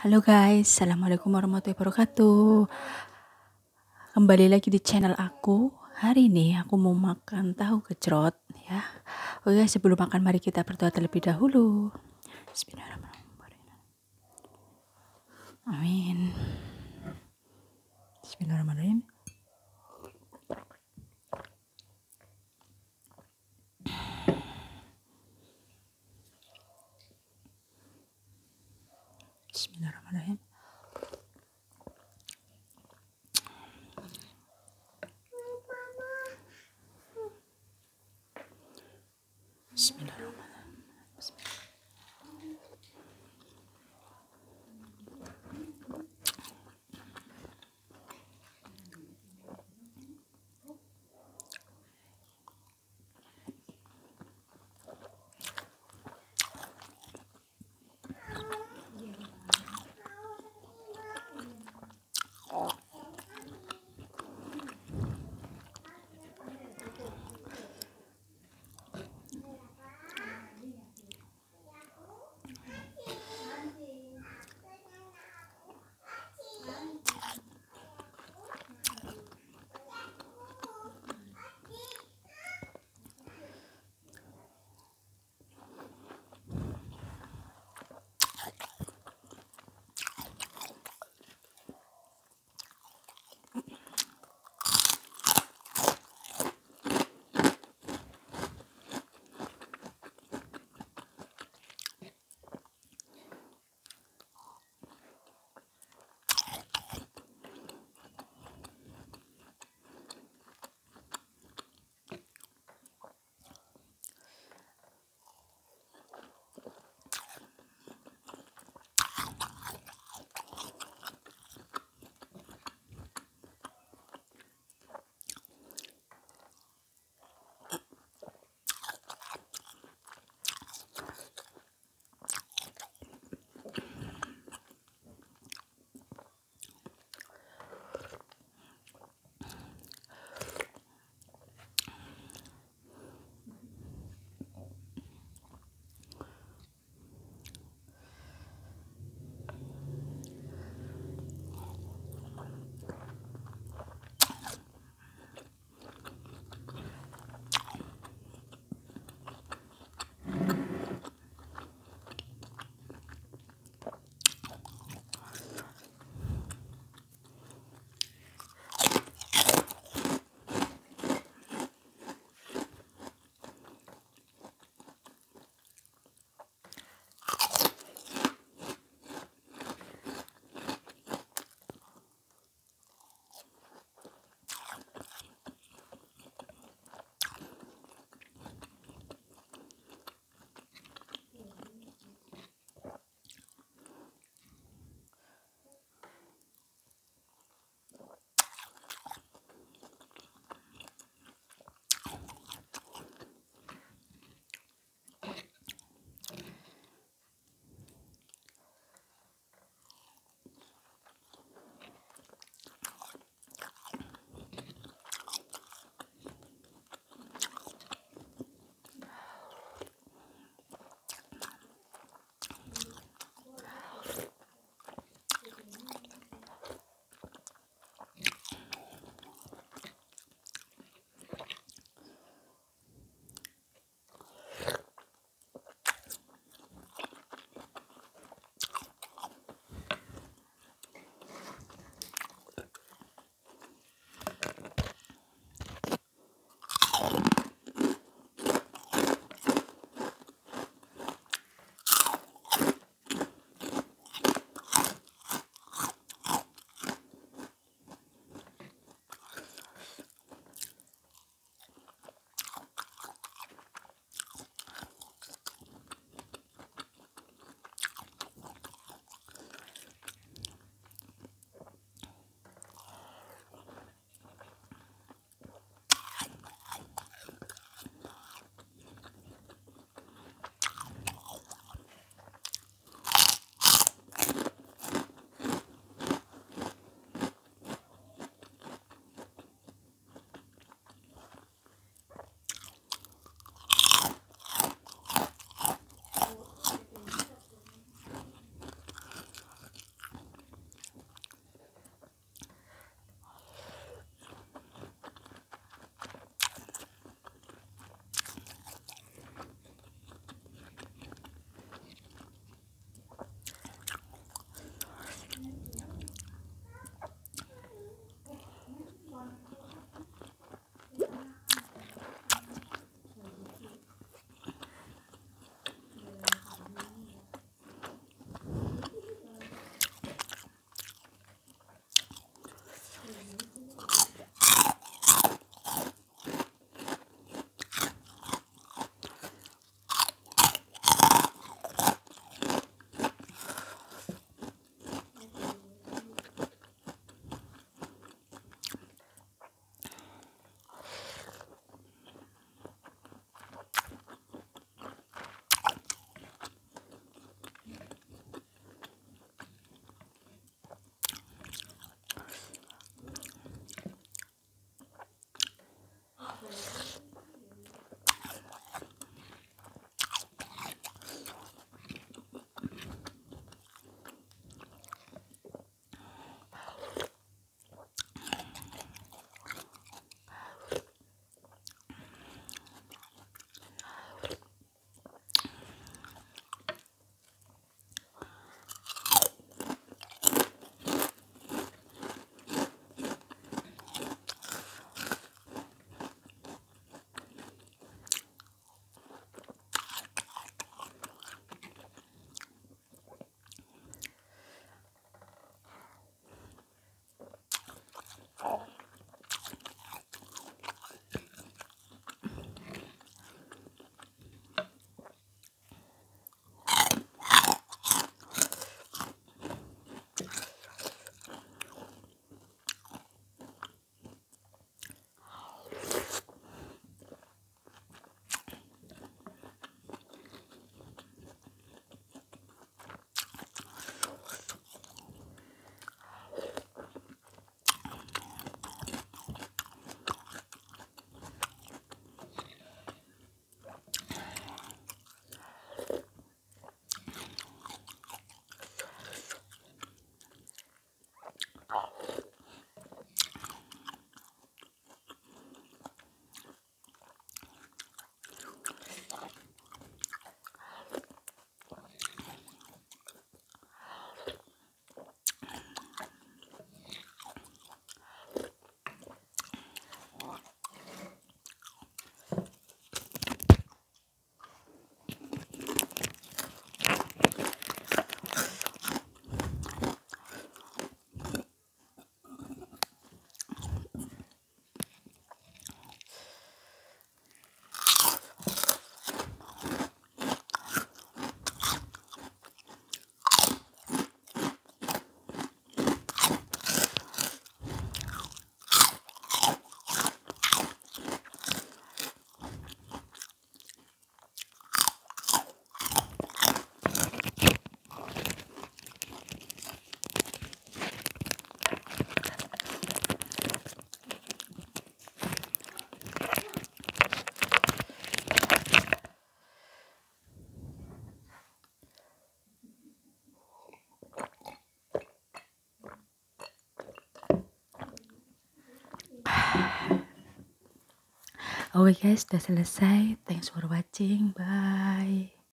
Halo guys, Assalamualaikum warahmatullahi wabarakatuh Kembali lagi di channel aku Hari ini aku mau makan tahu kecrot ya. Oke sebelum makan mari kita berdoa terlebih dahulu Bismillahirrahmanirrahim Amin Oke okay guys, sudah selesai. Thanks for watching. Bye.